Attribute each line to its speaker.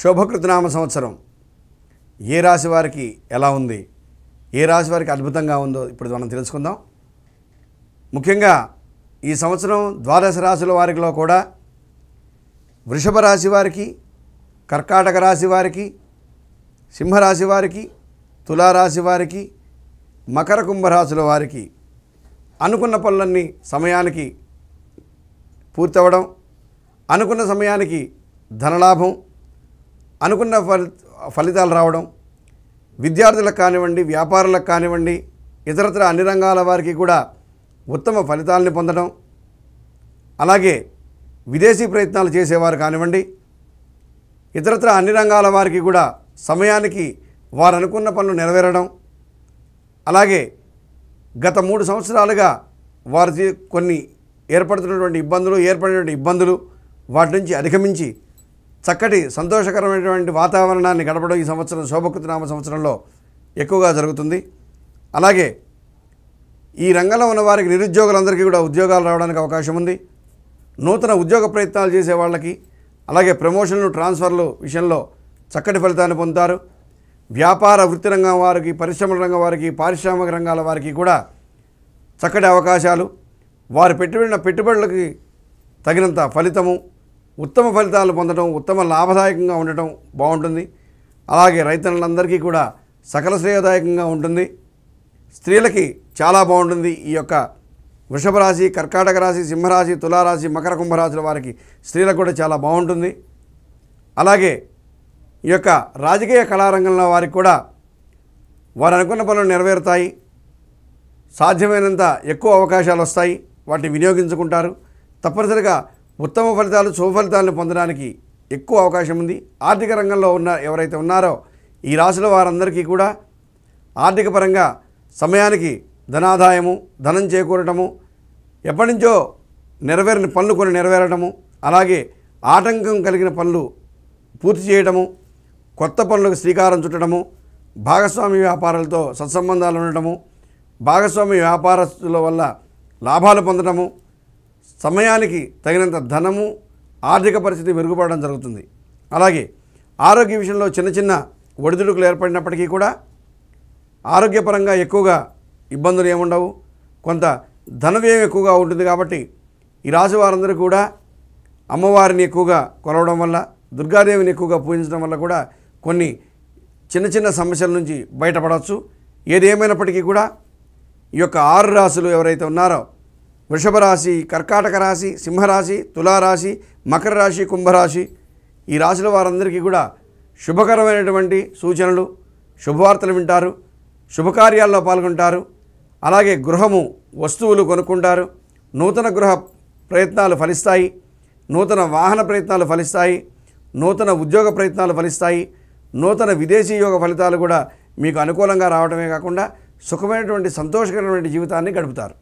Speaker 1: శుభకృతనామ సంవత్సరం ఏ రాశి వారికి ఎలా ఉంది ఏ రాశి వారికి అద్భుతంగా ఉందో ఇప్పుడు మనం తెలుసుకుందాం ముఖ్యంగా ఈ సంవత్సరం ద్వాదశ రాశుల వారిలో కూడా వృషభ రాశి వారికి కర్కాటక రాశి వారికి సింహరాశి వారికి తులారాశి వారికి మకర కుంభరాశుల వారికి అనుకున్న పనులన్నీ సమయానికి పూర్తవడం అనుకున్న సమయానికి ధనలాభం అనుకున్న ఫలితాలు రావడం విద్యార్థులకు కానివ్వండి వ్యాపారులకు కానివ్వండి ఇతరత్ర అన్ని రంగాల వారికి కూడా ఉత్తమ ఫలితాలని పొందడం అలాగే విదేశీ ప్రయత్నాలు చేసేవారు కానివ్వండి ఇతరత్ర అన్ని రంగాల వారికి కూడా సమయానికి వారు అనుకున్న పనులు నెరవేరడం అలాగే గత మూడు సంవత్సరాలుగా వారి కొన్ని ఏర్పడుతున్నటువంటి ఇబ్బందులు ఏర్పడినటువంటి ఇబ్బందులు వాటి నుంచి అధిగమించి చక్కటి సంతోషకరమైనటువంటి వాతావరణాన్ని గడపడం ఈ సంవత్సరం శోభకృతనామ సంవత్సరంలో ఎక్కువగా జరుగుతుంది అలాగే ఈ రంగంలో ఉన్న వారికి నిరుద్యోగులందరికీ కూడా ఉద్యోగాలు రావడానికి అవకాశం ఉంది నూతన ఉద్యోగ ప్రయత్నాలు చేసే వాళ్ళకి అలాగే ప్రమోషన్లు ట్రాన్స్ఫర్లు విషయంలో చక్కటి ఫలితాన్ని పొందుతారు వ్యాపార వృత్తి రంగం వారికి పరిశ్రమల రంగం వారికి పారిశ్రామిక రంగాల వారికి కూడా చక్కటి అవకాశాలు వారు పెట్టుబడిన పెట్టుబడులకి తగినంత ఫలితము ఉత్తమ ఫలితాలు పొందడం ఉత్తమ లాభదాయకంగా ఉండటం బాగుంటుంది అలాగే రైతులందరికీ కూడా సకల శ్రేయదాయకంగా ఉంటుంది స్త్రీలకి చాలా బాగుంటుంది ఈ యొక్క వృషభ రాశి కర్కాటక రాశి సింహరాశి తులారాశి మకర కుంభరాశుల వారికి స్త్రీలకు కూడా చాలా బాగుంటుంది అలాగే ఈ యొక్క రాజకీయ కళారంగంలో వారికి కూడా వారు అనుకున్న పనులు నెరవేరుతాయి సాధ్యమైనంత ఎక్కువ అవకాశాలు వస్తాయి వాటిని వినియోగించుకుంటారు తప్పనిసరిగా ఉత్తమ ఫలితాలు శుభఫలితాలను పొందడానికి ఎక్కువ అవకాశం ఉంది ఆర్థిక రంగంలో ఉన్న ఎవరైతే ఉన్నారో ఈ రాశుల వారందరికీ కూడా ఆర్థిక పరంగా సమయానికి ధనాదాయము ధనం చేకూరటము ఎప్పటి నుంచో నెరవేరని పనులు కొన్ని నెరవేరటము అలాగే ఆటంకం కలిగిన పనులు పూర్తి చేయటము కొత్త పనులకు శ్రీకారం చుట్టడము భాగస్వామి వ్యాపారాలతో సత్సంబంధాలు ఉండటము భాగస్వామి వ్యాపారస్తుల వల్ల లాభాలు పొందటము సమయానికి తగినంత ధనము ఆర్థిక పరిస్థితి మెరుగుపడడం జరుగుతుంది అలాగే ఆరోగ్య విషయంలో చిన్న చిన్న ఒడిదుడుకులు ఏర్పడినప్పటికీ కూడా ఆరోగ్యపరంగా ఎక్కువగా ఇబ్బందులు ఏముండవు కొంత ధన వ్యయం ఎక్కువగా ఉంటుంది కాబట్టి ఈ రాశి వారందరూ కూడా అమ్మవారిని ఎక్కువగా కొలవడం వల్ల దుర్గాదేవిని ఎక్కువగా పూజించడం వల్ల కూడా కొన్ని చిన్న చిన్న సమస్యల నుంచి బయటపడవచ్చు ఏదేమైనప్పటికీ కూడా ఈ యొక్క ఆరు రాసులు ఎవరైతే ఉన్నారో వృషభ రాశి కర్కాటక రాశి సింహరాశి తులారాశి మకర రాశి కుంభరాశి ఈ రాశుల వారందరికీ కూడా శుభకరమైనటువంటి సూచనలు శుభవార్తలు వింటారు శుభకార్యాల్లో పాల్గొంటారు అలాగే గృహము వస్తువులు కొనుక్కుంటారు నూతన గృహ ప్రయత్నాలు ఫలిస్తాయి నూతన వాహన ప్రయత్నాలు ఫలిస్తాయి నూతన ఉద్యోగ ప్రయత్నాలు ఫలిస్తాయి నూతన విదేశీ యోగ ఫలితాలు కూడా మీకు అనుకూలంగా రావడమే కాకుండా సుఖమైనటువంటి సంతోషకరమైన జీవితాన్ని గడుపుతారు